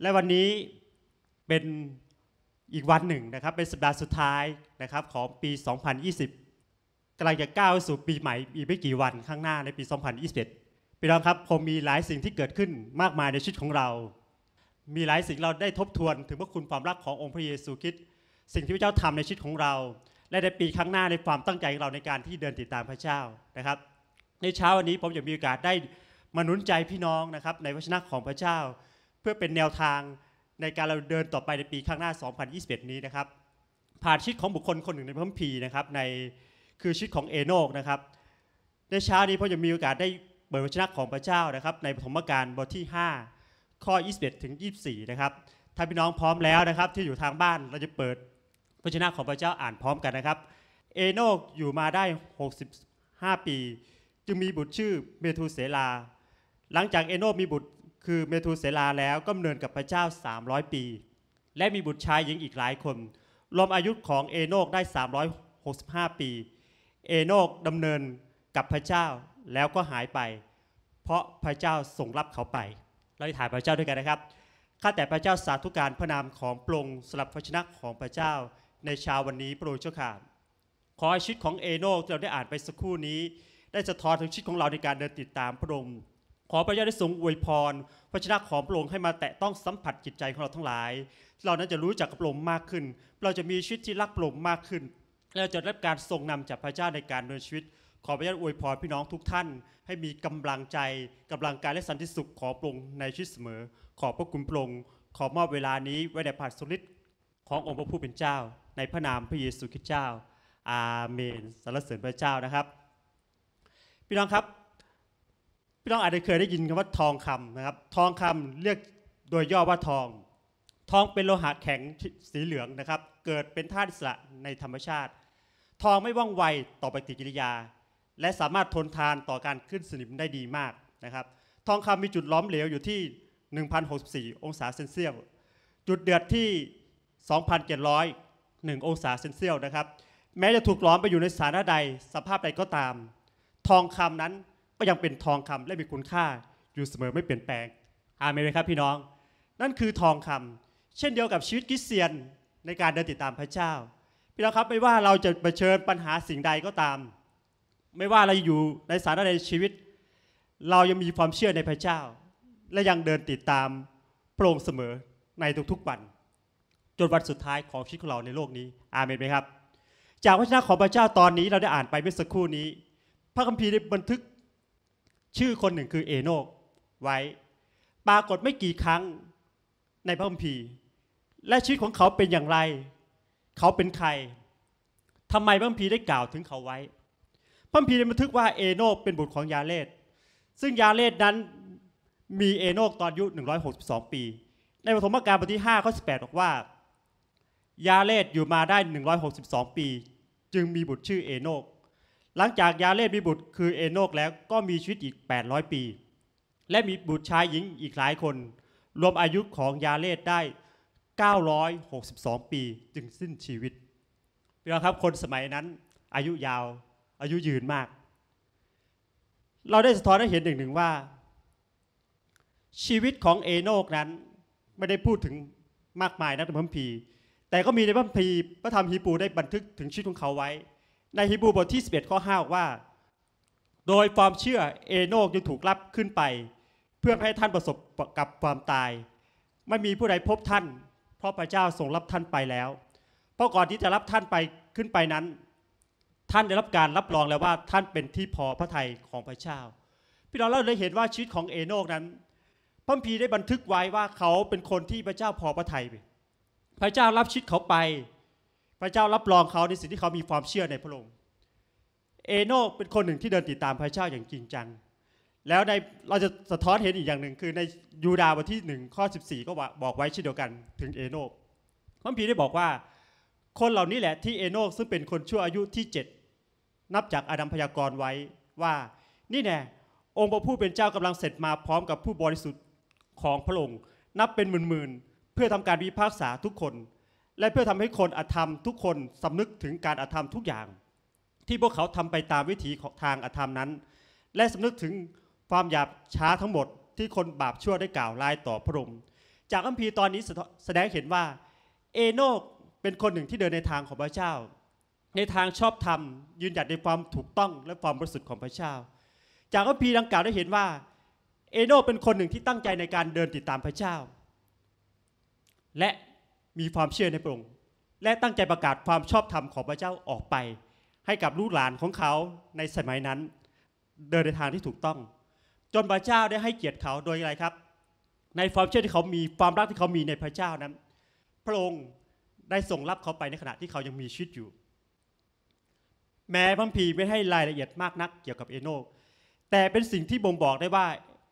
และวันนี้เป็นอีกวันหนึ่งนะครับเป็นสัปดาห์สุดท้ายนะครับของปี 2020กำลังจะก้าวสู่ปีใหม่อีกไม่กี่วันข้างหน้าในปี 2021พี่น้องครับคงมีหลายสิ่งที่เกิดขึ้นมากมายในชีวิตของเรา มีหลายสิ่งเราได้ทบทวนถึงพระคุณความรักขององค์พระเยซูคริสต์สิ่งที่พระเจ้าทำในชีวิตของเรา และในปีข้างหน้าในความตั้งใจของเราในการที่เดินติดตามพระเจ้านะครับในเช้าวันนี้ผมอยากมีโอกาสได้มานุนใจพี่น้องนะครับในวชนะของพระเจ้าเพื่อเป็นแนวทางในการเราเดินต่อไปในปีข้างหน้า 2021 นี้นะครับผ่านชีวิตของบุคคลคนหนึ่งในพมพีนะครับในคือชีวิตของเอโนกนะครับในเช้านี้พอจะมีโอกาสได้เปิดวจนะของพระเจ้านะครับในปฐมกาลบทที่ 5 ข้อ 21 ถึง 24 นะครับถ้าพี่น้องพร้อมแล้วนะครับที่อยู่ทางบ้านเราจะเปิดวรชนะของพระเจ้าอ่านพร้อมกันนะครับเอโนกอยู่มาได้ 65 ปีจึงมีบุตรชื่อเมทูเสลาหลังจากเอโนกมีบุตรคือเมทูเสลาแล้วก็เนินกับพระเจ้า 300 ปี และมีบุตรชายหญิงอีกหลายคนรวมอายุของเอโนกได้365 ปี เอโนกดำเนินกับพระเจ้าแล้วก็หายไป เพราะพระเจ้าส่งรับเขาไปเราได้ถ่ายพระเจ้าด้วยกันนะครับข้าแต่พระเจ้าสาธุการพระนามของปรงสลับพระชนะของพระเจ้าในเช้าวันนี้โปรดเจ้าข่าขอให้ชีวิตของเอโนกที่เราได้อ่านไปสักครู่นี้ ได้สะท้อนถึงชีวิตของเราในการเดินติดตามพระองค์ขอพระเจ้าได้ทรงอวยพรพระชนะของพระองค์ให้มาแตะต้องสัมผัสจิตใจของเราทั้งหลาย เรานั้นจะรู้จักพระองค์มากขึ้น เราจะมีชีวิตที่รักพระองค์มากขึ้น เราจะได้การทรงนำจากพระเจ้าในการดำเนินชีวิต ขอพระเจ้าอวยพรพี่น้องทุกท่าน ให้มีกำลังใจ กำลังกายและสันติสุขขอพระองค์ในชีวิตเสมอ ขอพระคุณพระองค์ขอมอบเวลานี้ไว้ในพระสุริตขององค์พระผู้เป็นเจ้า ในพระนามพระเยซูคริสต์เจ้า อาเมนสรรเสริญพระเจ้านะครับ พี่น้องครับี่น้องอาจจะเคยได้ยินคำว่าทองคำนะครับ ทองคำเรียกโดยย่อว่าทอง ทองเป็นโลหะแข็งสีเหลืองนะครับ เกิดเป็นธาตุอิสระในธรรมชาติ ทองไม่ว่องไวต่อปฏิกิริยา และสามารถทนทานต่อการขึ้นสนิมได้ดีมากนะครับ ทองคำมีจุดล้อมเหลวอยู่ที่1064 องศาเซนเซียสจุดเดือดที่ 2701องศาเซนเซียสนะครับ แม้จะถูกล้อมไปอยู่ในสถานใดสภาพใดก็ตาม ทองคำนั้นก็ยังเป็นทองคำและมีคุณค่าอยู่เสมอไม่เปลี่ยนแปลงอาเมนไหมครับพี่น้อง นั่นคือทองคำ เช่นเดียวกับชีวิตคริสเตียนในการเดินติดตามพระเจ้าพี่น้องครับไม่ว่าเราจะเผชิญปัญหาสิ่งใดก็ตาม ไม่ว่าเราอยู่ในสถานะในชีวิต เรายังมีความเชื่อในพระเจ้า และยังเดินติดตามโปร่งเสมอในทุกๆวันจนวันสุดท้ายของชีวิตของเราในโลกนี้อาเมนไหมครับ จากวชนะของพระเจ้าตอนนี้เราได้อ่านไปเมื่อสักครู่นี้ พระคัมภีร์ได้บันทึกชื่อคนหนึ่งคือเอโนกไว้ปรากฏไม่กี่ครั้งในพระคัมภีร์และชีวิตของเขาเป็นอย่างไร เขาเป็นใคร ทำไมพระคัมภีร์ได้กล่าวถึงเขาไว้พระคัมภีร์ได้บันทึกว่าเอโนกเป็นบุตรของยาเลสซึ่งยาเลสนั้นมีเอโนกตอนอายุ 162 ปี ในปฐมกาลบทที่5ข้อ18บอกว่า ยาเลสอยู่มาได้ 162 ปี จึงมีบุตรชื่อเอโนกหลังจากยาเลสมีบุตรคือเอโนกแล้วก็มีชีวิตอีก 800 ปี และมีบุตรชายหญิงอีกหลายคน รวมอายุของยาเลสได้962 ปี จึงสิ้นชีวิตพี่น้องครับคนสมัยนั้นอายุยาวอายุยืนมาก เราได้สะท้อนให้เห็นหนึ่งหนึ่งว่า ชีวิตของเอโนกนั้นไม่ได้พูดถึงมากมายนักในพระคัมภีร์แต่ก็มีในพระคัมภีร์พระธรรมฮีปูได้บันทึกถึงชีวิตของเขาไว้ในฮิบูบทที่ 11 ข้อ 5 ว่า โดยความเชื่อเอโนกยังถูกรับขึ้นไป เพื่อให้ท่านประสบกับความตาย ไม่มีผู้ใดพบท่าน เพราะพระเจ้าทรงรับท่านไปแล้วเพราะก่อนที่จะรับท่านไปขึ้นไปนั้น ท่านได้รับการรับรองแล้วว่าท่านเป็นที่พอพระทัยของพระเจ้าพี่น้องเราได้เห็นว่าชีวิตของเอโนกนั้นพระพีได้บันทึกไว้ว่าเขาเป็นคนที่พระเจ้าพอพระทัยพระเจ้ารับชีวิตเขาไปพระเจ้ารับรองเขาในสิ่งที่เขามีความเชื่อในพระองค์เอโนเป็นคนหนึ่งที่เดินติดตามพระเจ้าอย่างจริงจังแล้วในเราจะสะท้อนเห็นอีกอย่างหนึ่งคือในยูดาบทที่หนึ่งข้อ14 ก็บอกไว้เช่นเดียวกันถึงเอโนพระพีได้บอกว่า คนเหล่านี้แหละที่เอโนซึ่งเป็นคนชั่วอายุที่ 7 นับจากอาดัมพยากรไว้ว่านี่แน่องค์พระผู้เป็นเจ้ากำลังเสร็จมาพร้อมกับผู้บริสุทธิ์ของพระองค์นับเป็นหมื่นๆเพื่อทำการวิพากษาทุกคนและเพื่อทำให้คนอธรรมทุกคนสำนึกถึงการอธรรมทุกอย่าง ที่พวกเขาทำไปตามวิถีของทางอธรรมนั้น และสำนึกถึงความหยาบช้าทั้งหมดที่คนบาปชั่วได้กล่าวลายต่อพระองค์จากอัมพีตอนนี้แสดงเห็นว่าเอโนกเป็นคนหนึ่งที่เดินในทางของพระเจ้า ในทางชอบธรรมยืนหยัดในความถูกต้องและความบริสุทธิ์ของพระเจ้า จากอัมพีรดังกล่าวได้เห็นว่าเอโนกเป็นคนหนึ่งที่ตั้งใจในการเดินติดตามพระเจ้า และมีความเชื่อในพระองค์และตั้งใจประกาศความชอบธรรมของพระเจ้าออกไป ให้กับลูกหลานของเขาในสมัยนั้น เดินในทางที่ถูกต้อง จนพระเจ้าได้ให้เกียรติเขาโดยอะไรครับ ในความเชื่อที่เขามีความรักที่เขามีในพระเจ้านั้น พระองค์ได้ส่งรับเขาไปในขณะที่เขายังมีชีวิตอยู่ แม้พัมพีไม่ให้รายละเอียดมากนักเกี่ยวกับเอโนกแต่เป็นสิ่งที่บ่งบอกได้ว่า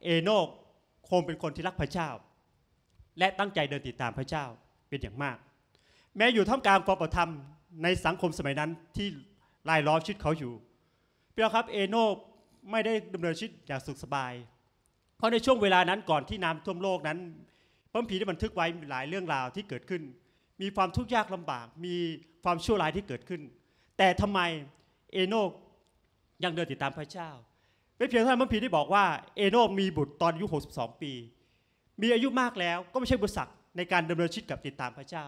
เอโนกคงเป็นคนที่รักพระเจ้าและตั้งใจเดินติดตามพระเจ้าเป็นอย่างมาก แม้อยู่ท่ามกลางความประธรรมในสังคมสมัยนั้นที่รายล้อมชิดเขาอยู่พี่อครับเอโนไม่ได้ดำเนินชีวิตอย่างสุขสบายเพราะในช่วงเวลานั้นก่อนที่น้ำท่วมโลกนั้นพระผีได้บันทึกไว้หลายเรื่องราวที่เกิดขึ้น มีความทุกข์ยากลำบาก มีความชั่วร้ายที่เกิดขึ้น แต่ทำไมเอโนยังเดินติดตามพระเจ้าไม่เพียงเท่านั้นพระผีได้บอกว่าเอโนมีบุตรตอนอายุ62ปี มีอายุมากแล้วก็ไม่ใช่บุตรศักดิ์ในการดำเนินชีวิตกับติดตามพระเจ้า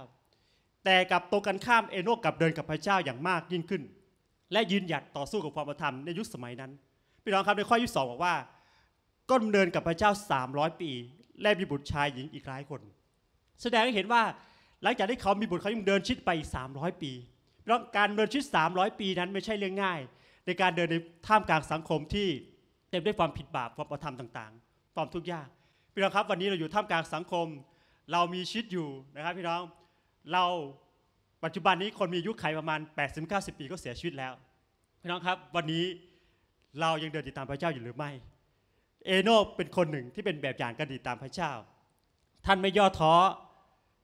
แต่กับตรงกันข้ามเอโนกกับเดินกับพระเจ้าอย่างมากยิ่งขึ้น และยืนหยัดต่อสู้กับความอธรรมในยุคสมัยนั้นพี่น้องครับในข้อที่สองบอกว่าก็ดเนินกับพระเจ้า 300 ปี และมีบุตรชายหญิงอีกหลายคน แสดงให้เห็นว่าหลังจากที่เขามีบุตรเขายังเดินชิดไปอีก300 ปี เพราะการเดินชิด 300 ปีนั้นไม่ใช่เรื่องง่าย ในการเดินในท่ามกลางสังคมที่เต็มด้วยความผิดบาปความประธรรมต่างๆความทุกข์ยากพี่น้องครับวันนี้เราอยู่ท่ามกลางสังคมเรามีชีวิตอยู่นะครับพี่น้องเราปัจจุบันนี้คนมีอายุไขประมาณ 80-90 ปีก็เสียชีวิตแล้วพี่น้องครับวันนี้เรายังเดินติดตามพระเจ้าอยู่หรือไม่เอโนเป็นคนหนึ่งที่เป็นแบบอย่างการติดตามพระเจ้า ท่านไม่ย่อท้อ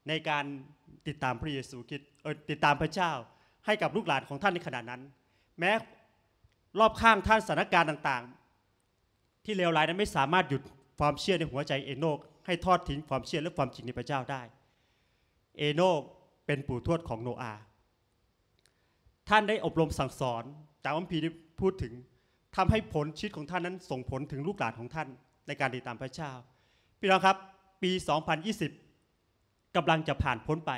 ในการติดตามพระเยซูคริสต์ติดตามพระเจ้า ให้กับลูกหลานของท่านในขณะนั้น แม้รอบข้างท่านสถานการณ์ต่างๆที่เลวร้ายนั้นไม่สามารถหยุดความเชื่อในหัวใจเอโนให้ทอดทิ้งความเชื่อและความจริงในพระเจ้าได้ เอโนเป็นปู่ทวดของโนอาท่านได้อบรมสั่งสอนจากอัมพีที่พูดถึงทำให้ผลชีวิตของท่านนั้นส่งผลถึงลูกหลานของท่านในการติดตามพระเจ้า พี่น้องครับปี 2020 กำลังจะผ่านพ้นไป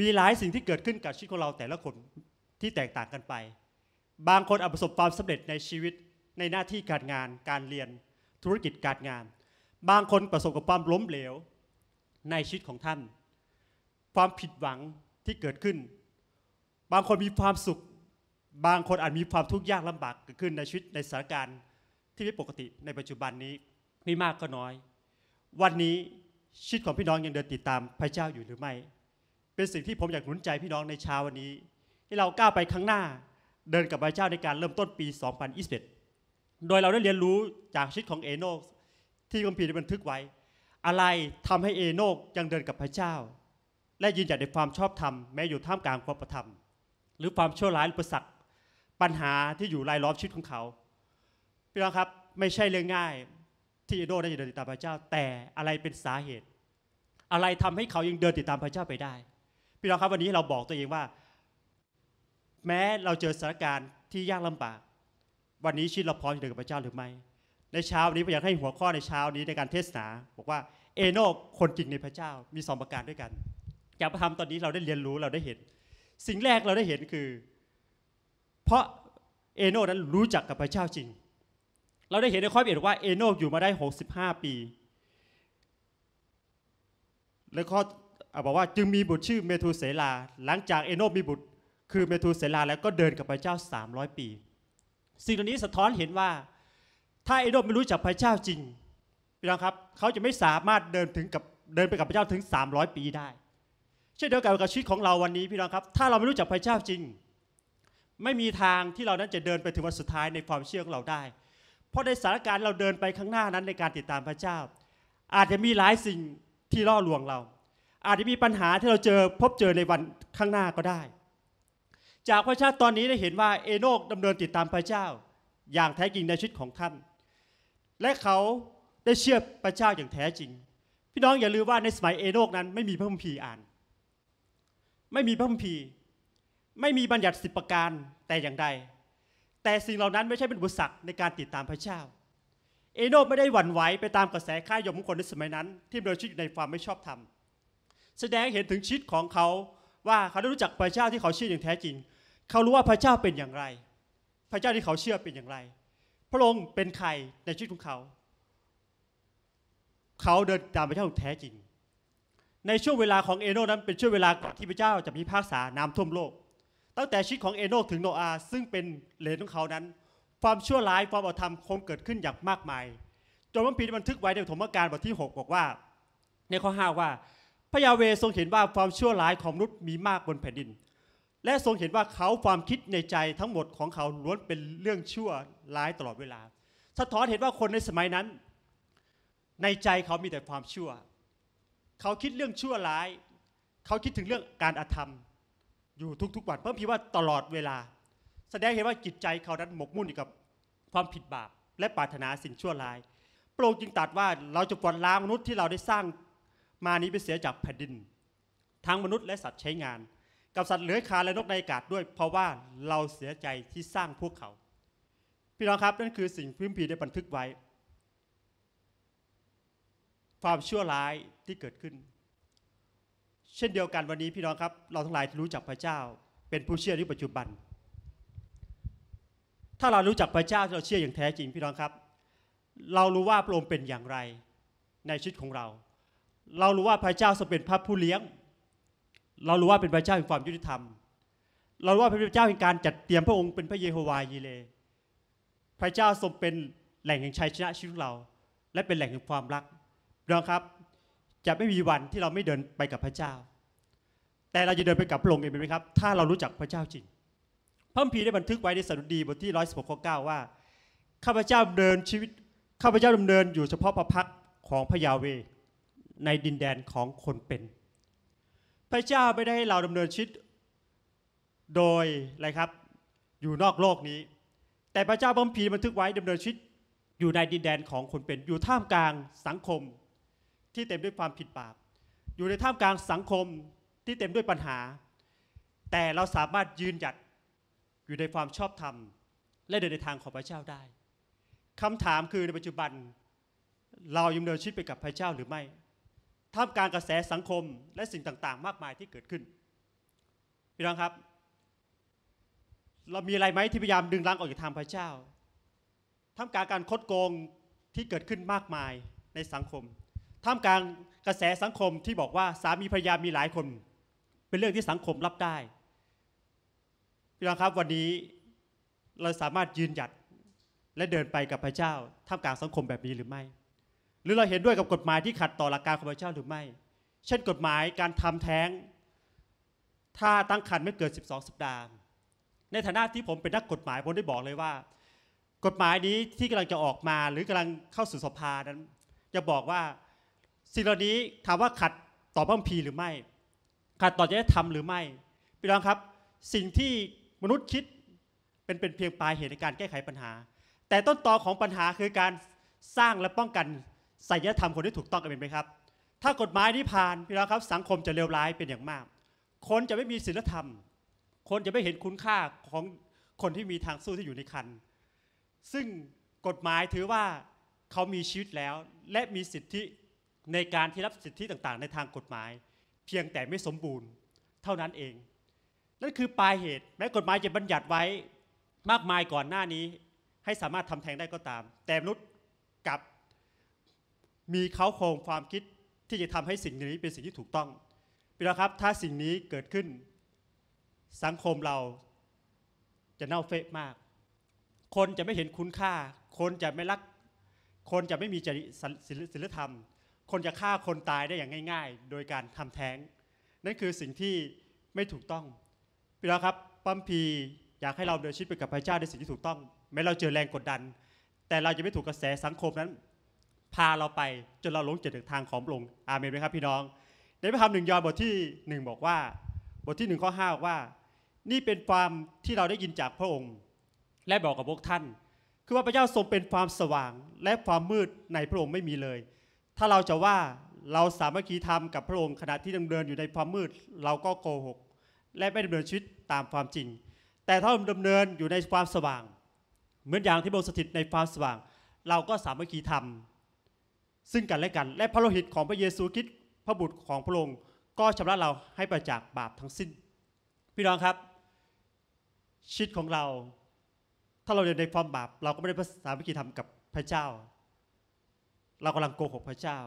มีหลายสิ่งที่เกิดขึ้นกับชีวิตของเราแต่ละคนที่แตกต่างกันไป บางคนอาจประสบความสำเร็จในชีวิตในหน้าที่การงาน การเรียน ธุรกิจการงานบางคนประสบกับความล้มเหลวในชีวิตของท่าน ความผิดหวังที่เกิดขึ้น บางคนมีความสุข บางคนอาจมีความทุกข์ยากลำบากเกิดขึ้นในชีวิตในสถานการณ์ที่ไม่ปกติในปัจจุบันนี้ไม่มากก็น้อย วันนี้ชีวิตของพี่น้องยังเดินติดตามพระเจ้าอยู่หรือไม่ เป็นสิ่งที่ผมอยากหนุนใจพี่น้องในเช้าวันนี้ให้เราก้าวไปข้างหน้าเดินกับพระเจ้าในการเริ่มต้นปี 2021 โดยเราได้เรียนรู้จากชีวิตของเอโนที่คัมภีร์ได้บันทึกไว้ อะไรทำให้เอโนกยังเดินกับพระเจ้า และยืนหยัดในความชอบธรรมแม้อยู่ท่ามกลางความประทับหรือความชั่วร้ายอุปสรรคปัญหาที่อยู่รายล้อมชีวิตของเขาพี่น้องครับไม่ใช่เรื่องง่ายที่เอโนกได้เดินติดตามพระเจ้า แต่อะไรเป็นสาเหตุ อะไรทำให้เขายังเดินติดตามพระเจ้าไปได้พี่น้องครับวันนี้เราบอกตัวเองว่า แม้เราเจอสถานการณ์ที่ยากลำบาก วันนี้ชีวิตเราพร้อมจะเดินกับพระเจ้าหรือไม่ในเช้านี้ผมอยากให้หัวข้อในเช้านี้ในการเทศนาบอกว่าเอโนคนจริงในพระเจ้ามีสองประการด้วยกันยากทระตอนนี้เราได้เรียนรู้เราได้เห็น สิ่งแรกเราได้เห็นคือ เพราะเอโนนั้นรู้จักกับพระเจ้าจริง เราได้เห็นในข้อเอ็ดว่าเอโนอยู่มาได้ 65 ปีและข้อบอกว่าจึงมีบุตรชื่อเมทูเสลาหลังจากเอโนมีบุตรคือเมทูเสลาแล้วก็เดินกับพระเจ้า 300 ปี สิ่งเหล่านี้สะท้อนเห็นว่าถ้าไอ้โดมไม่รู้จักพระเจ้าจริงพี่น้องครับเขาจะไม่สามารถเดินถึงกับเดินไปกับพระเจ้าถึง 300 ปีได้เช่นเดียวกันกับชีวิตของเราวันนี้พี่น้องครับถ้าเราไม่รู้จักพระเจ้าจริง ไม่มีทางที่เรานั้นจะเดินไปถึงวันสุดท้ายในความเชื่อของเราได้ เพราะในสถานการณ์เราเดินไปข้างหน้านั้นในการติดตามพระเจ้า อาจจะมีหลายสิ่งที่ล่อลวงเรา อาจจะมีปัญหาที่เราเจอพบเจอในวันข้างหน้าก็ได้ จากพระเจ้าตอนนี้ได้เห็นว่าเอโนกดำเนินติดตามพระเจ้าอย่างแท้จริงในชีวิตของท่านและเขาได้เชื่อพระเจ้าอย่างแท้จริง พี่น้องอย่าลืมว่าในสมัยเอโนกนั้นไม่มีพระคัมภีร์อ่าน ไม่มีพระคัมภีร์ไม่มีบัญญัติสิบประการแต่อย่างใดแต่สิ่งเหล่านั้นไม่ใช่เป็นบุษักในการติดตามพระเจ้า เอโนกไม่ได้หวั่นไหวไปตามกระแสข่ายมของคนในสมัยนั้น ที่เราชีิตอยู่ในความไม่ชอบธรรมแสดงเห็นถึงชีวิตของเขาว่าเขาได้รู้จักพระเจ้าที่เขาเชื่ออย่างแท้จริง เขารู้ว่าพระเจ้าเป็นอย่างไร พระเจ้าที่เขาเชื่อเป็นอย่างไรพระองค์เป็นใครในชีวิตของเขา เขาเดินตามพระเจ้าแท้จริง ในช่วงเวลาของเอโนนั้นเป็นช่วงเวลาก่อนที่พระเจ้าจะมีพากษาน้ำท่วมโลก ตั้งแต่ชีวิตของเอโนถึงโนอาซึ่งเป็นเหลนของเขา นั้น ความชั่วร้ายความอธรรมคงเกิดขึ้นอย่างมากมายจนพระพีบันทึกไว้ในธรรมการบทที่ 6 บอกว่า ในข้อห้าว่า พระยาเวทรงเห็นว่าความชั่วร้ายของมนุษย์มีมากบนแผ่นดินและทรงเห็นว่าเขาความคิดในใจทั้งหมดของเขาล้วนเป็นเรื่องชั่วร้ายตลอดเวลา สะท้อนเห็นว่าคนในสมัยนั้น ในใจเขามีแต่ความชั่ว เขาคิดเรื่องชั่วร้าย เขาคิดถึงเรื่องการอธรรม อยู่ทุกๆวันเพิ่มพีว่าตลอดเวลา แสดงเห็นว่าจิตใจเขานั้นหมกมุ่นอยู่กับความผิดบาปและปรารถนาสิ่งชั่วร้าย โปรงจึงตัดว่าเราจะปลดล้างมนุษย์ที่เราได้สร้างมานี้ไปเสียจากแผ่นดิน ทั้งมนุษย์และสัตว์ใช้งานกับสัตว์เลื้อยคลานและนกในอากาศด้วยเพราะว่าเราเสียใจที่สร้างพวกเขาพี่น้องครับนั่นคือสิ่งพิมพีได้บันทึกไว้ ความชั่วร้ายที่เกิดขึ้น เช่นเดียวกันวันนี้พี่น้องครับ เราทั้งหลายรู้จักพระเจ้าเป็นผู้เชื่อในปัจจุบัน ถ้าเรารู้จักพระเจ้าเราเชื่ออย่างแท้จริงพี่น้องครับ เรารู้ว่าพระองค์เป็นอย่างไร ในชีวิตของเรา เรารู้ว่าพระเจ้าทรงเป็นพระผู้เลี้ยงเรารู้ว่าเป็นพระเจ้าแห่งความยุติธรรม เรารู้ว่าเป็นพระเจ้าแห่งการจัดเตรียมพระองค์เป็นพระเยโฮวาห์ยีเลพระเจ้าทรงเป็นแหล่งแห่งชัยชนะชีวิตเรา และเป็นแหล่งแห่งความรักนะครับ จะไม่มีวันที่เราไม่เดินไปกับพระเจ้า แต่เราจะเดินไปกับพระองค์เองไหมครับ ถ้าเรารู้จักพระเจ้าจริงพระคัมภีร์ได้บันทึกไว้ในสดุดีบทที่ร้อยสิบหกข้อเก้าว่า ข้าพเจ้าเดินชีวิตข้าพเจ้าดำเนินอยู่เฉพาะพระพักของพระยาเวในดินแดนของคนเป็นพระเจ้าไม่ได้ให้เราดำเนินชีวิตโดยอะไรครับอยู่นอกโลกนี้ แต่พระเจ้าบัมพีบันทึกไว้ดำเนินชีวิตอยู่ในดินแดนของคนเป็น อยู่ท่ามกลางสังคม ที่เต็มด้วยความผิดบาปอยู่ในท่ามกลางสังคมที่เต็มด้วยปัญหา แต่เราสามารถยืนหยัดอยู่ในความชอบธรรม และเดินในทางของพระเจ้าได้คำถามคือในปัจจุบัน เรายังเดินชีวิตไปกับพระเจ้าหรือไม่ท่ามกลางกระแสสังคมและสิ่งต่าง ๆ มากมายที่เกิดขึ้น พี่น้องครับ เรามีอะไรไหมที่พยายามดึงรังออกจากทางพระเจ้าท่ามกลางการคดโกงที่เกิดขึ้นมากมายในสังคมท่ามกลางกระแสสังคมที่บอกว่าสามีภรรยามีหลายคน เป็นเรื่องที่สังคมรับได้พี่น้องครับวันนี้เราสามารถยืนหยัดและเดินไปกับพระเจ้าท่ามกลางสังคมแบบนี้หรือไม่หรือเราเห็นด้วยกับกฎหมายที่ขัดต่อหลักการของพระเจ้าหรือไม่ เช่นกฎหมายการทำแท้ง ถ้าตั้งครรภ์ไม่เกิน12 สัปดาห์ในฐานะที่ผมเป็นนักกฎหมายผมได้บอกเลยว่า กฎหมายนี้ที่กำลังจะออกมาหรือกำลังเข้าสู่สภานั้น จะบอกว่า สิ่งเหล่านี้ถามว่าขัดต่อพระคัมภีร์หรือไม่ ขัดต่อจริยธรรมหรือไม่พี่น้องครับ สิ่งที่มนุษย์คิดเป็นเป็นเพียงปลายเหตุในการแก้ไขปัญหา แต่ต้นตอของปัญหาคือการสร้างและป้องกันศีลธรรมคนที่ถูกต้องกันเป็นไหมครับ ถ้ากฎหมายนี้ผ่านพี่น้องครับสังคมจะเลวร้ายเป็นอย่างมากคนจะไม่มีศีลธรรมคนจะไม่เห็นคุณค่าของคนที่มีทางสู้ที่อยู่ในคันซึ่งกฎหมายถือว่าเขามีชีวิตแล้วและมีสิทธิในการที่รับสิทธิต่างๆ ในทางกฎหมายเพียงแต่ไม่สมบูรณ์เท่านั้นเองนั่นคือปลายเหตุแม้กฎหมายจะบัญญัติไว้มากมายก่อนหน้านี้ ให้สามารถทำแทงได้ก็ตาม แต่มนุษย์กับมีเขาโครงความคิดที่จะทำให้สิ่งนี้เป็นสิ่งที่ถูกต้องพี่น้องครับถ้าสิ่งนี้เกิดขึ้น สังคมเรา จะเน่าเฟะมาก คนจะไม่เห็นคุณค่า คนจะไม่รัก คนจะไม่มีจริศิลธรรม คนจะฆ่าคนตายได้อย่างง่าย ๆ โดยการทำแท้งนั่นคือสิ่งที่ไม่ถูกต้องพี่น้องครับ ปั้มพีอยากให้เราเดินชิดไปกับพระเจ้าในสิ่งที่ถูกต้องแม้เราเจอแรงกดดัน แต่เราจะไม่ถูกกระแสสังคมนั้นพาเราไปจนเราหลงเจ็ดทางของพระองค์อาเมนไหมครับพี่น้อง ในพระธรรมหนึ่งยอห์นบทที่หนึ่งบอกว่า บทที่หนึ่งข้อห้าว่า นี่เป็นความที่เราได้ยินจากพระองค์ และบอกกับพวกท่าน คือว่าพระเจ้าทรงเป็นความสว่างและความมืดในพระองค์ไม่มีเลยถ้าเราจะว่าเราสามัคคีธรรมกับพระองค์ขณะที่ดำเนินอยู่ในความมืดเราก็โกหกและไม่ดำเนินชีวิตตามความจริง แต่ถ้าเราดำเนินอยู่ในความสว่าง เหมือนอย่างที่พระองค์สถิตในความสว่างเราก็สามัคคีธรรมซึ่งกันและกันและพระโลหิตของพระเยซูคริสต์พระบุตรของพระองค์ ก็ชำระเราให้ประจากบาปทั้งสิ้น พี่น้องครับ ชีวิตของเรา ถ้าเราอยู่ในความบาปเราก็ไม่ได้ภาษาวิกิธรรมกับพระเจ้า เรากำลังโกหกพระเจ้า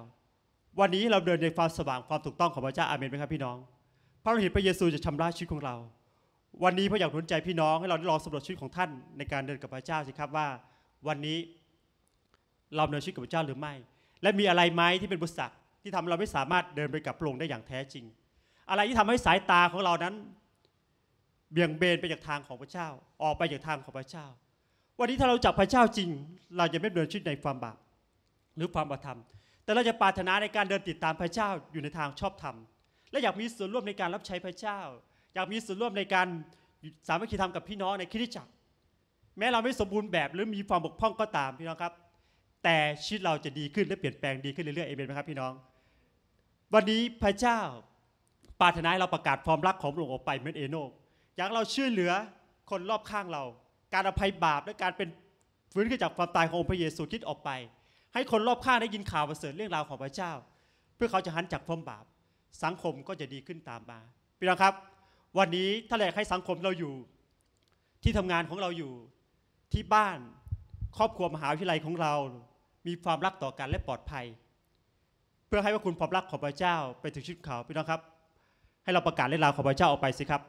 วันนี้เราเดินในความสว่างความถูกต้องของพระเจ้าอาเมนไหมครับพี่น้อง พระโลหิตพระเยซูจะชำระชีวิตของเรา วันนี้พระอยากหนุนใจพี่น้องให้เราได้ลองสำรวจชีวิตของท่าน ในการเดินกับพระเจ้าสิครับว่า วันนี้เราเดินชีวิตกับพระเจ้าหรือไม่และมีอะไรไหมที่เป็นบุษักที่ทำเราไม่สามารถเดินไปกับพระองค์ได้อย่างแท้จริง อะไรที่ทำให้สายตาของเรานั้น เบี่ยงเบนไปจากทางของพระเจ้า ออกไปจากทางของพระเจ้า วันนี้ถ้าเราจับพระเจ้าจริง เราจะไม่เดินชิดในความบาปหรือความบาธรรม แต่เราจะปรารถนาในการเดินติดตามพระเจ้าอยู่ในทางชอบธรรม และอยากมีส่วนร่วมในการรับใช้พระเจ้าอยากมีส่วนร่วมในการสามัคคีธรรมกับพี่น้องในคริสตจักร แม้เราไม่สมบูรณ์แบบหรือมีความบกพร่องก็ตามพี่น้องครับแต่ชีวิตเราจะดีขึ้นและเปลี่ยนแปลงดีขึ้นเรื่อยๆเอเมนไหมครับพี่น้อง วันนี้พระเจ้าปาถนาเราประกาศความรักของพระองค์ออกไปเหมือนเอโนกอยากเราช่วยเหลือคนรอบข้างเรา การอภัยบาปและการเป็นฟื้นขึ้นจากความตายขององค์พระเยซูคริสต์ออกไป ให้คนรอบข้างได้ยินข่าวประเสริฐเรื่องราวของพระเจ้า เพื่อเขาจะหันจากความบาป สังคมก็จะดีขึ้นตามมาพี่น้องครับ วันนี้ถ้าอยากให้สังคมเราอยู่ ที่ทำงานของเราอยู่ ที่บ้านครอบครัวมหาวิทยาลัยของเรามีความรักต่อกันและปลอดภัย เพื่อให้ว่าคุณความรักของพระเจ้าไปถึงชีวิตเขาพี่น้องครับ ให้เราประกาศเรื่องราวของพระเจ้าออกไปสิครับ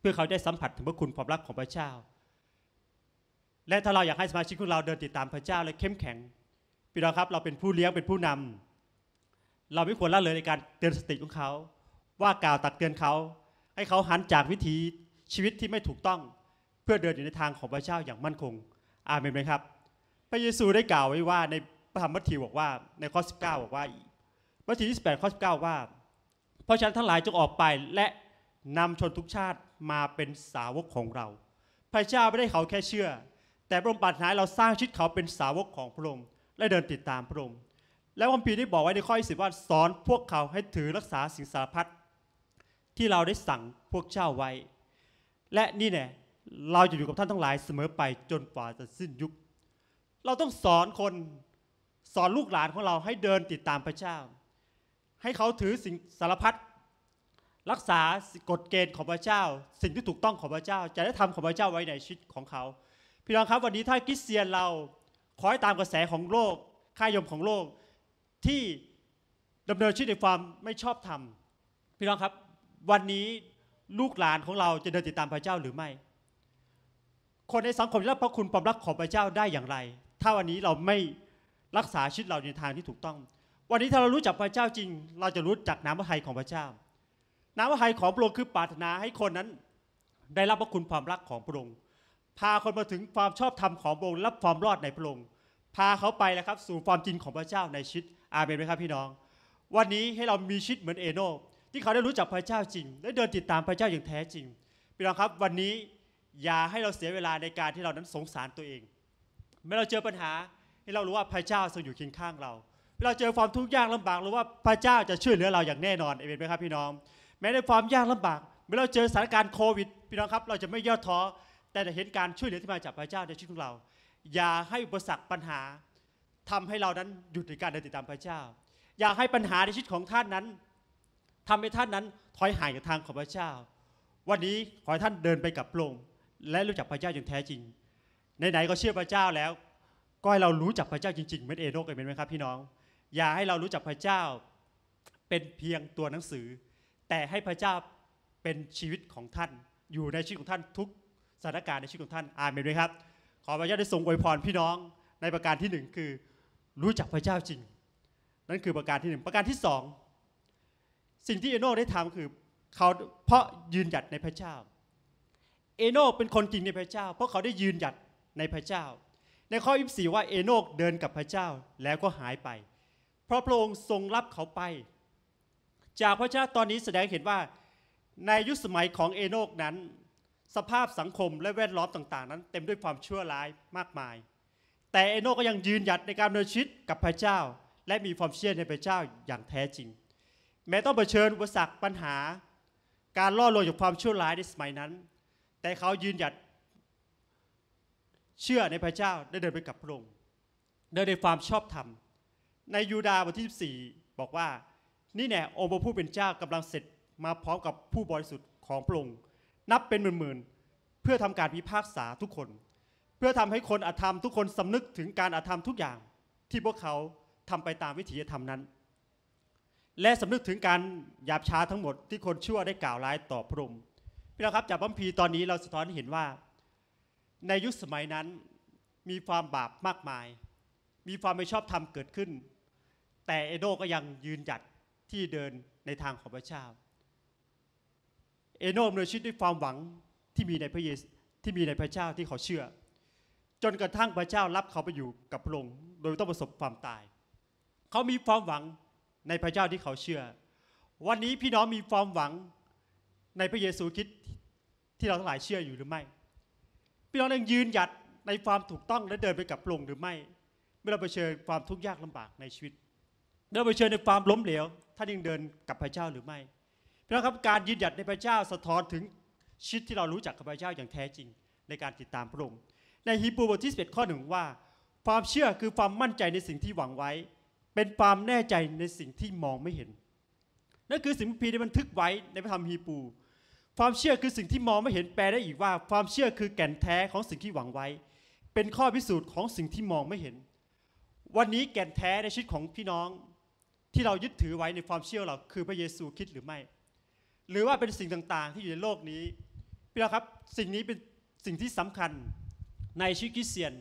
เพื่อเขาได้สัมผัสถึงพระคุณความรักของพระเจ้า และถ้าเราอยากให้สมาชิกของเราเดินติดตามพระเจ้าและเข้มแข็งพี่น้องครับเราเป็นผู้เลี้ยงเป็นผู้นำเราไม่ควรละเลยในการเตือนสติของเขา ว่ากล่าวตักเตือนเขา ให้เขาหันจากวิถีชีวิตที่ไม่ถูกต้องเพื่อเดินอยู่ในทางของพระเจ้าอย่างมั่นคง อาเมนไหมครับระเยซูได้กล่าวไว้ว่าในพระธรรมมัทธิวบอกว่าในข้อ19บอกว่ามัทธิว28ข้อ19ว่า เพราะฉะนั้นทั้งหลายจงออกไปและนำชนทุกชาติมาเป็นสาวกของเราพระเจ้าไม่ได้เขาแค่เชื่อ แต่พระองค์ปรารถนาเราสร้างชีวิตเขาเป็นสาวกของพระองค์และเดินติดตามพระองค์และคัมภีร์ได้บอกไว้ในข้อที่สิบว่าสอนพวกเขาให้ถือรักษาสิ่งสารพัดที่เราได้สั่งพวกเจ้าไว้ และนี่แน่เราจะอยู่กับท่านทั้งหลายเสมอไปจนกว่าจะสิ้นยุคเราต้องสอนคนสอนลูกหลานของเราให้เดินติดตามพระเจ้า ให้เขาถือสิ่งสารพัดรักษากฎเกณฑ์ของพระเจ้า สิ่งที่ถูกต้องของพระเจ้า จะได้ทาของพระเจ้าไว้ในชีวิตของเขา พี่น้องครับวันนี้ถ้าคริสเตียนเราคอยตามกระแสของโลกค่ายมของโลก ที่ดำเนินชีวิตในความไม่ชอบธรรมพี่น้องครับวันนี้ลูกหลานของเราจะเดินติดตามพระเจ้าหรือไม่ คนในสังคมจะรับพระคุณความรักของพระเจ้าได้อย่างไรถ้าวันนี้เราไม่รักษาชีวิตเราในทางที่ถูกต้อง วันนี้ถ้าเรารู้จักพระเจ้าจริง เราจะรู้จักน้ำพระทัยของพระเจ้า น้ำพระทัยของพระองค์คือปรารถนาให้คนนั้นได้รับพระคุณความรักของพระองค์พาคนมาถึงความชอบธรรมของพระองค์รับความรอดในพระองค์พาเขาไปแล้วครับสู่ความจริงของพระเจ้าในชีวิตอาเมนไหมครับพี่น้องวันนี้ให้เรามีชีวิตเหมือนเอโนที่เขาได้รู้จักพระเจ้าจริงและเดินติดตามพระเจ้าอย่างแท้จริงพี่น้องครับวันนี้อย่าให้เราเสียเวลาในการที่เรานั้นสงสารตัวเองเมื่อเราเจอปัญหาให้เรารู้ว่าพระเจ้าทรงอยู่เคียงข้างเราเมื่อเราเจอความทุกข์ยากลำบากรู้ว่าพระเจ้าจะช่วยเหลือเราอย่างแน่นอนเอเมนไหมครับพี่น้องแม้ในความยากลำบากเมื่อเราเจอสถานการณ์โควิดพี่น้องครับเราจะไม่ย่อท้อ แต่จะเห็นการช่วยเหลือที่มาจากพระเจ้าในชีวิตของเรา อย่าให้อุปสรรคปัญหา ทำให้เรานั้นหยุดในการเดินติดตามพระเจ้า อย่าให้ปัญหาในชีวิตของท่านนั้น ทำให้ท่านนั้นถอยห่างจากทางของพระเจ้า วันนี้ขอให้ท่านเดินไปกับพระองค์และรู้จักพระเจ้าอย่างแท้จริงไหนๆก็เชื่อพระเจ้าแล้ว ก็ให้เรารู้จักพระเจ้าจริงๆเหมือนเอโนกเป็นไหมครับพี่น้อง อย่าให้เรารู้จักพระเจ้าเป็นเพียงตัวหนังสือ แต่ให้พระเจ้าเป็นชีวิตของท่านอยู่ในชีวิตของท่านทุกสถานการณ์ในชีวิตของท่านอาเมนไหมครับขอพระเจ้าได้ทรงอวยพรพี่น้องในประการที่หนึ่งคือรู้จักพระเจ้าจริง นั่นคือประการที่หนึ่งประการที่สองสิ่งที่เอโนได้ทำคือเขาเพราะยืนหยัดในพระเจ้าเอโนเป็นคนจริงในพระเจ้าเพราะเขาได้ยืนหยัดในพระเจ้า ในข้อ24ว่าเอโนกเดินกับพระเจ้าแล้วก็หายไป เพราะพระองค์ทรงรับเขาไป จากพระเจ้าตอนนี้แสดงเห็นว่าในยุคสมัยของเอโนกนั้น สภาพสังคมและแวดล้อมต่าง ๆนั้น เต็มด้วยความชั่วร้ายมากมาย แต่เอโนกก็ยังยืนหยัดในการดำเนินชีวิตกับพระเจ้า และมีความเชื่อในพระเจ้าอย่างแท้จริง แม้ต้องเผชิญอุปสรรคปัญหา การล่อลวงจากความชั่วร้ายในสมัยนั้น แต่เขายืนหยัดเชื่อในพระเจ้าได้เดินไปกับพระองค์เดินในความชอบธรรม ในยูดาบทที่14บอกว่า นี่แน่องค์พระผู้เป็นเจ้ากำลังเสร็จมาพร้อมกับผู้บริสุทธิ์ของพระองค์นับเป็นหมื่นๆเพื่อทำการพิพากษาทุกคน เพื่อทำให้คนอธรรม ทุกคนสำนึกถึงการอธรรมทุกอย่าง ที่พวกเขาทำไปตามวิถีธรรมนั้น และสำนึกถึงการหยาบช้าทั้งหมดที่คนชั่วได้กล่าวร้ายต่อพระองค์พี่น้องครับจากบัมพีตอนนี้เราสะท้อนเห็นว่าในยุคสมัยนั้นมีความบาปมากมาย มีความไม่ชอบธรรมเกิดขึ้น แต่เอโดก็ยังยืนหยัดที่เดินในทางของพระเจ้า เอโดมเิยชีวิตด้วยความหวังที่มีในพระเยซูที่มีในพระเจ้าที่เขาเชื่อ จนกระทั่งพระเจ้ารับเขาไปอยู่กับพระองค์โดยต้องประสบความตาย เขามีความหวังในพระเจ้าที่เขาเชื่อ วันนี้พี่น้องมีความหวังในพระเยซูคริสต์ที่เราทั้งหลายเชื่ออยู่หรือไม่พี่น้องยังยืนหยัดในความถูกต้องและเดินไปกับพระองค์หรือไม่ เมื่อเราเผชิญความทุกข์ยากลำบากในชีวิตเมื่อเราผชิญในความล้มเหลวท่านยังเดินกับพระเจ้าหรือไม่พี่น้องครับการยืนหยัดในพระเจ้าสะท้อนถึงชีวิตที่เรารู้จักกับพระเจ้าอย่างแท้จริงในการติดตามพระองค์ในฮีบรูบทที่11ข้อหนึ่งว่า ความเชื่อคือความมั่นใจในสิ่งที่หวังไว้ เป็นความแน่ใจในสิ่งที่มองไม่เห็นนั่นคือสิ่งพีได้บันทึกไว้ในพระธรรมฮีบรูความเชื่อคือสิ่งที่มองไม่เห็นแปลได้อีกว่าความเชื่อคือแก่นแท้ของสิ่งที่หวังไว้ เป็นข้อพิสูจน์ของสิ่งที่มองไม่เห็น วันนี้แก่นแท้ในชีวิตของพี่น้องที่เรายึดถือไว้ในความเชื่อเราคือพระเยซูคิดหรือไม่ หรือว่าเป็นสิ่งต่างๆ ที่อยู่ในโลกนี้พี่น้องครับสิ่งนี้เป็นสิ่งที่สำคัญในชีวิตคริสเตียน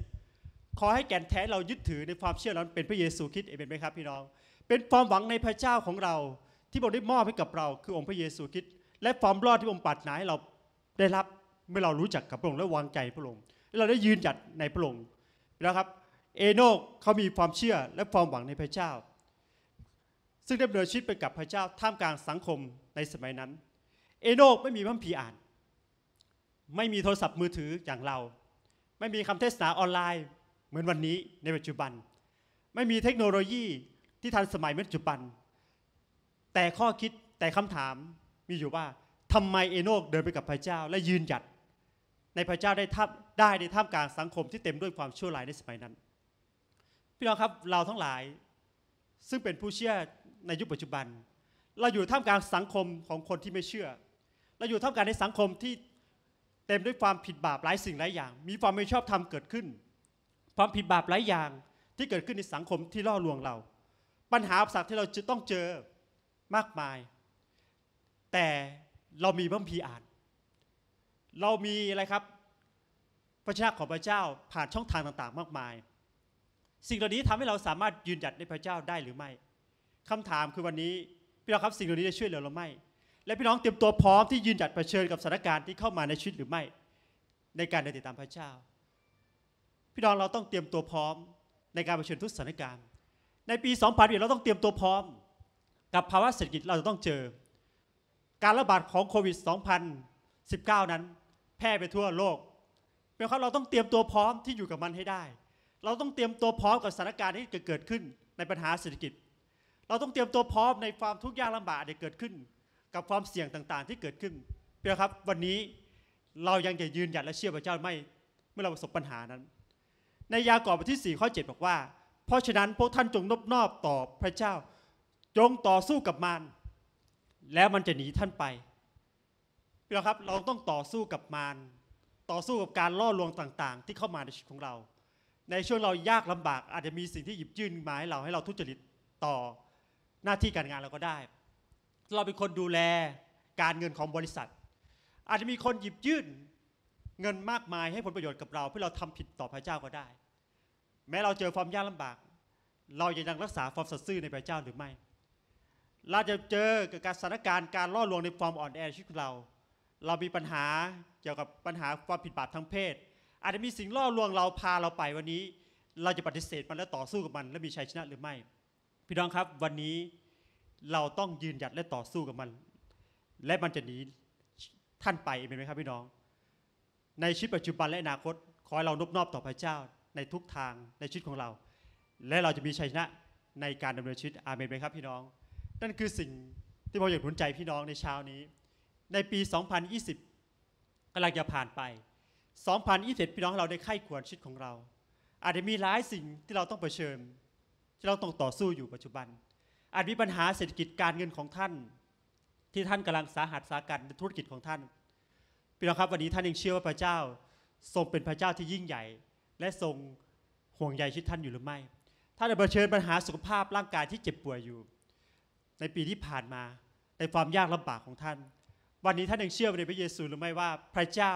ขอให้แก่นแท้เรายึดถือในความเชื่อนั้นเป็นพระเยซูคิดเองเป็นไหมครับ พี่น้องเป็นความหวังในพระเจ้าของเราที่บอกได้มอบให้กับเราคือองค์พระเยซูคริสตและความรอดที่องค์ปรารถนาให้เราได้รับเมื่อเรารู้จักกับพระองค์และวางใจพระองค์เราได้ยืนหยัดในพระองค์นะครับเอโนกเขามีความเชื่อและความหวังในพระเจ้า ซึ่งได้เดินชีวิตไปกับพระเจ้าท่ามกลางสังคมในสมัยนั้นเอโนกไม่มีพัมพีอ่าน ไม่มีโทรศัพท์มือถืออย่างเรา ไม่มีคำเทศนาออนไลน์เหมือนวันนี้ในปัจจุบัน ไม่มีเทคโนโลยีที่ทันสมัยปัจจุบัน แต่ข้อคิดแต่คำถามีอยู่ว่าทำไมเอโนกเดินไปกับพระเจ้า และยืนหยัดในพระเจ้าได้ทับได้ในท่ามกลางสังคมที่เต็มด้วยความชั่วร้ายในสมัยนั้นพี่น้องครับเราทั้งหลาย ซึ่งเป็นผู้เชื่อในยุคปัจจุบัน เราอยู่ท่ามกลางสังคมของคนที่ไม่เชื่อ เราอยู่ท่ามกลางในสังคมที่เต็มด้วยความผิดบาปหลายสิ่งหลายอย่าง มีความไม่ชอบธรรมเกิดขึ้นความผิดบาปหลายอย่างที่เกิดขึ้นในสังคมที่ล่อลวงเรา ปัญหาอุปสรรคที่เราจะต้องเจอมากมายแต่เรามีพระพีอ่าน เรามีอะไรครับพระชาของพระเจ้าผ่านช่องทางต่าง ๆมากมาย สิ่งเหล่านี้ทำให้เราสามารถยืนหยัดในพระเจ้าได้หรือไม่ คำถามคือวันนี้พี่น้องครับสิ่งเหล่านี้จะช่วยเหลือเราไหมและพี่น้องเตรียมตัวพร้อมที่ยืนหยัดเผชิญกับสถานการณ์ที่เข้ามาในชีวิตหรือไม่ ในการเดินติดตามพระเจ้าพี่น้องเราต้องเตรียมตัวพร้อม ในการเผชิญทุกสถานการณ์ในปี2000เราต้องเตรียมตัวพร้อม กับภาวะเศรษฐกิจเราจะต้องเจอการระบาดของโควิด 2019 นั้น แพร่ไปทั่วโลกเพราะเราต้องเตรียมตัวพร้อมที่อยู่กับมันให้ได้ เราต้องเตรียมตัวพร้อมกับสถานการณ์ที่เกิดขึ้น ในปัญหาเศรษฐกิจ เราต้องเตรียมตัวพร้อมในความทุกข์ยากลำบากที่เกิดขึ้น กับความเสี่ยงต่างๆ ที่เกิดขึ้นเพื่อครับวันนี้เรายังจะยืนหยัดและเชื่อพระเจ้าไม่เมื่อเราประสบปัญหานั้น ในยากอบบทที่ 4 ข้อ 7 บอกว่า เพราะฉะนั้นพวกท่านจงนบนอบต่อพระเจ้าจงต่อสู้กับมารแล้วมันจะหนีท่านไปพี่น้องครับ เราต้องต่อสู้กับมาร ต่อสู้กับการล่อลวงต่างๆ ที่เข้ามาในชีวิตของเรา ในช่วงเรายากลำบาก อาจจะมีสิ่งที่หยิบยื่นมาให้เราให้เราทุจริตต่อหน้าที่การงานเราก็ได้ เราเป็นคนดูแลการเงินของบริษัท อาจจะมีคนหยิบยื่นเงินมากมายให้ผลประโยชน์กับเรา เพื่อเราทำผิดต่อพระเจ้าก็ได้ แม้เราเจอความยากลำบาก เราจะยังรักษาความสัตย์ซื่อในพระเจ้าหรือไม่เราจะเจอกับการสถานการณ์การล่อลวงในความอ่อนแอชีวิตเรา เรามีปัญหาเกี่ยวกับปัญหาความผิดบาปทางเพศ อาจจะมีสิ่งล่อลวงเราพาเราไปวันนี้ เราจะปฏิเสธมันและต่อสู้กับมัน และมีชัยชนะหรือไม่ พี่น้องครับวันนี้เราต้องยืนหยัดและต่อสู้กับมัน และมันจะหนีท่านไปเป็นไหมครับพี่น้อง ในชีวิตปัจจุบันและอนาคต ขอให้เรานบนอบต่อพระเจ้าในทุกทางในชีวิตของเรา และเราจะมีชัยชนะในการดำเนินชีวิตอาเมนไหมครับพี่น้องนั่นคือสิ่งที่ผมอยากหนุนใจพี่น้องในเช้านี้ ในปี 2020 กำลังจะผ่านไป 2021พี่น้องเราได้ไข้ควรชิดของเรา อาจจะมีหลายสิ่งที่เราต้องเผชิญที่เราต้องต่อสู้อยู่ปัจจุบัน อาจมีปัญหาเศรษฐกิจการเงินของท่านที่ท่านกำลังสาหัสสากันในธุรกิจของท่าน พี่น้องครับวันนี้ท่านยังเชื่อว่าพระเจ้าทรงเป็นพระเจ้าที่ยิ่งใหญ่ และทรงห่วงใยชิดท่านอยู่หรือไม่ท่านเผชิญปัญหาสุขภาพร่างกายที่เจ็บป่วยอยู่ในปีที่ผ่านมาในความยากลำบากของท่าน วันนี้ท่านยังเชื่อในพระเยซูหรือไม่ว่าพระเจ้า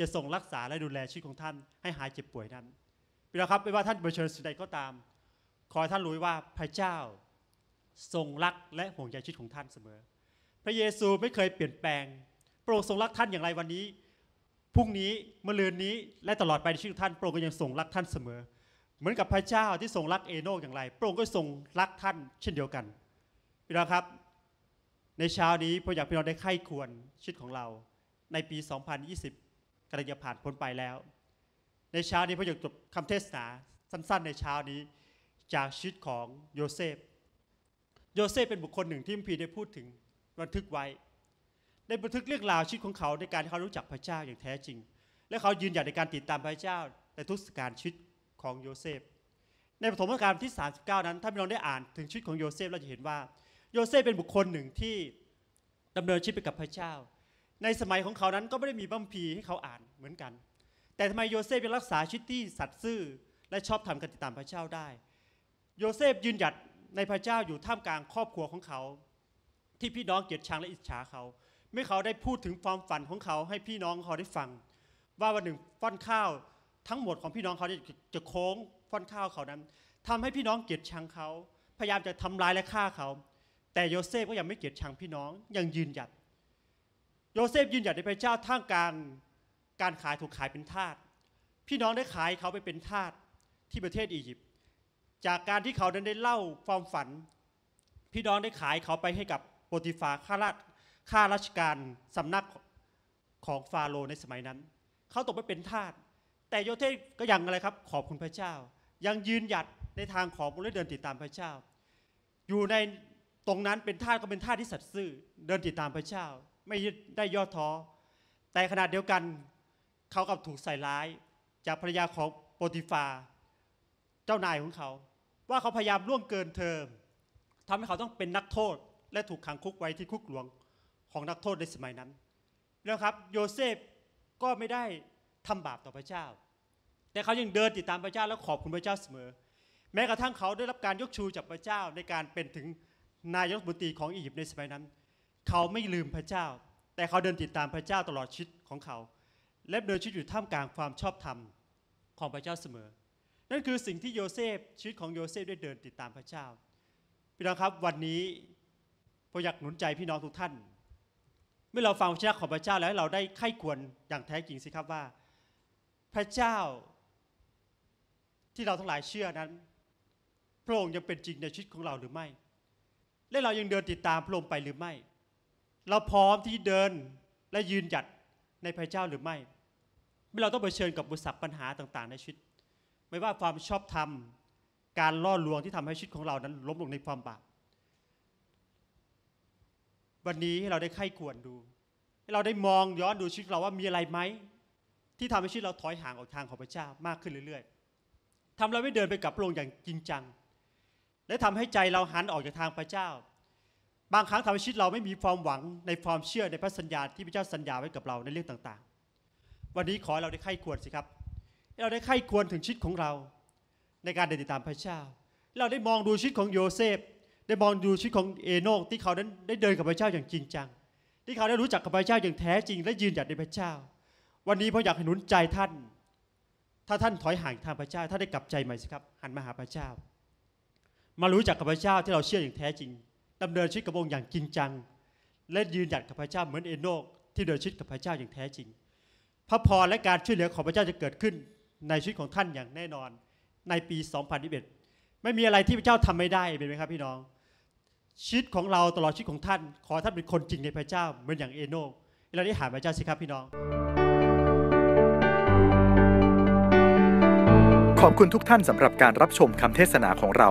จะทรงรักษาและดูแลชีวิตของท่านให้หายเจ็บป่วยนั้น พี่น้องครับไม่ว่าท่านเผชิญสิ่งใดก็ตาม ขอให้ท่านรู้ว่าพระเจ้าทรงรักและห่วงใยชีวิตของท่านเสมอ พระเยซูไม่เคยเปลี่ยนแปลงโปรดทรงรักท่านอย่างไรวันนี้พรุ่งนี้เมื่อเลือนนี้และตลอดไปในชีวิตของท่านโปรดก็ยังทรงรักท่านเสมอเหมือนกับพระเจ้าที่ทรงรักเอโนกอย่างไรโปรดก็ทรงรักท่าน เช่นเดียวกันพี่น้องครับ ในเช้านี้ผมอยากพี่น้องได้ไข้ควรชีวิตของเราในปี 2020กำลังจะผ่านพ้นไปแล้ว ในเช้านี้ผมอยากจบคำเทศนาสั้น ๆ ในเช้านี้จากชีวิตของโยเซฟ โยเซฟเป็นบุคคลหนึ่งที่พีได้พูดถึงบันทึกไว้ได้บันทึกเรื่องราวชีวิตของเขาในการที่เขารู้จักพระเจ้าอย่างแท้จริง และเขายืนหยัดในการติดตามพระเจ้าในทุกสการชีวิตของโยเซฟ ในปฐมกาลที่ 39 นั้น ถ้าพี่น้องได้อ่านถึงชีวิตของโยเซฟเราจะเห็นว่าโยเซฟเป็นบุคคลหนึ่งที่ดำเนินชีวิตไปกับพระเจ้า ในสมัยของเขานั้นก็ไม่ได้มีบัมพีให้เขาอ่านเหมือนกัน แต่ทำไมโยเซฟยังรักษาชีวิตที่สัตย์ซื่อและชอบทำกันติดตามพระเจ้าได้ โยเซฟยืนหยัดในพระเจ้าอยู่ท่ามกลางครอบครัวของเขา ที่พี่น้องเกลียดชังและอิจฉาเขาเมื่อเขาได้พูดถึงความฝันของเขา ให้พี่น้องเขาได้ฟัง ว่าวันหนึ่งฟ้อนข้าวทั้งหมดของพี่น้องเขาจะโค้งฟ้อนข้าวเขานั้น ทำให้พี่น้องเกลียดชังเขา พยายามจะทำร้ายและฆ่าเขาแต่โยเซฟก็ยังไม่เกลียดชังพี่น้องยังยืนหยัดโยเซฟยืนหยัดในพระเจ้าท่ามกลางการขายถูกขายเป็นทาสพี่น้องได้ขายเขาไปเป็นทาสที่ประเทศอียิปต์จากการที่เขานั้นได้เล่าความฝัน พี่น้องได้ขายเขาไปให้กับโปติฟาข้าราชข้าราชการสำนักของฟาโรในสมัยนั้น เขาตกไปเป็นทาสแต่โยเซฟก็ยังอะไรครับ ขอบคุณพระเจ้า ยังยืนหยัดในทางของผู้เดินติดตามพระเจ้า อยู่ในตรงนั้นเป็นท่าก็เป็นท่าที่สัตย์ซื่อเดินติดตามพระเจ้า ไม่ได้ย่อท้อแต่ขณะเดียวกันเขากับถูกใส่ร้ายจากภรรยาของโปรติฟา เจ้านายของเขาว่าเขาพยายามล่วงเกินเธอทำให้เขาต้องเป็นนักโทษ และถูกขังคุกไว้ที่คุกหลวงของนักโทษในสมัยนั้นนะครับโยเซฟก็ไม่ได้ทำบาปต่อพระเจ้า แต่เขายังเดินติดตามพระเจ้าและขอบคุณพระเจ้าเสมอ แม้กระทั่งเขาได้รับการยกชูจากพระเจ้าในการเป็นถึงนายกบุตรีของอียิปต์ในสมัยนั้น เขาไม่ลืมพระเจ้า แต่เขาเดินติดตามพระเจ้าตลอดชีวิตของเขา และเดินชีวิตอยู่ท่ามกลางความชอบธรรมของพระเจ้าเสมอนั่นคือสิ่งที่โยเซฟชีวิตของโยเซฟได้เดินติดตามพระเจ้าพี่น้องครับวันนี้ผมอยากหนุนใจพี่น้องทุกท่าน เมื่อเราฟังพระเจ้าของพระเจ้าแล้วเราได้ไข้ควรอย่างแท้จริงสิครับว่า พระเจ้าที่เราทั้งหลายเชื่อนั้นพระองค์ยังเป็นจริงในชีวิตของเราหรือไม่และเรายังเดินติดตามพระองค์ไปหรือไม่ เราพร้อมที่เดินและยืนหยัดในพระเจ้าหรือไม่ เมื่อเราต้องเผชิญกับบุษบปัญหาต่าง ๆ ในชีวิต ไม่ว่าความชอบธรรม การล่อลวงที่ทำให้ชีวิตของเรานั้นล้มลงในความบาป วันนี้ให้เราได้ไข้ควรดูให้เราได้มองย้อนดูชีวิตเราว่ามีอะไรไหมที่ทำให้ชีวิตเราถอยห่างออกทางของพระเจ้ามากขึ้นเรื่อยๆทำเราไม่เดินไปกับพระองค์อย่างจริงจังและทำให้ใจเราหันออกจากทางพระเจ้า บางครั้งทำให้ชีวิตเราไม่มีความหวังในความเชื่อในพระสัญญาที่พระเจ้าสัญญาไว้กับเราในเรื่องต่าง ๆ วันนี้ขอเราได้ไข้ควรสิครับ เราได้ไข้ควรถึงชีวิตของเราในการเดินติดตามพระเจ้า เราได้มองดูชีวิตของโยเซฟได้มองดูชีวิตของเอโนกที่เขานั้นได้เดินกับพระเจ้าอย่างจริงจัง ที่เขาได้รู้จักกับพระเจ้าอย่างแท้จริงและยืนหยัดในพระเจ้า วันนี้ระอยากหนุนใจท่าน ถ้าท่านถอยห่างทางพระเจ้าท่านได้กลับใจใหม่สิครับ หันมาหาพระเจ้ามารู้จักกับพระเจ้าที่เราเชื่ออย่างแท้จริงดำเนินชีวิตกับองค์อย่างจริงจัง และยืนหยัดกับพระเจ้าเหมือนเอโนกที่เดินชีวิตกับพระเจ้าอย่างแท้จริง พระพรและการช่วยเหลือของพระเจ้าจะเกิดขึ้น ในชีวิตของท่านอย่างแน่นอน ในปี 2021ไม่มีอะไรที่พระเจ้าทำไม่ได้เป็นไหมครับพี่น้อง ชีวิตของเราตลอดชีวิตของท่าน ขอท่านเป็นคนจริงในพระเจ้าเหมือนอย่างเอโนกเราได้หาพระเจ้าสิครับพี่น้อง ขอบคุณทุกท่านสำหรับการรับชมคำเทศนาของเรา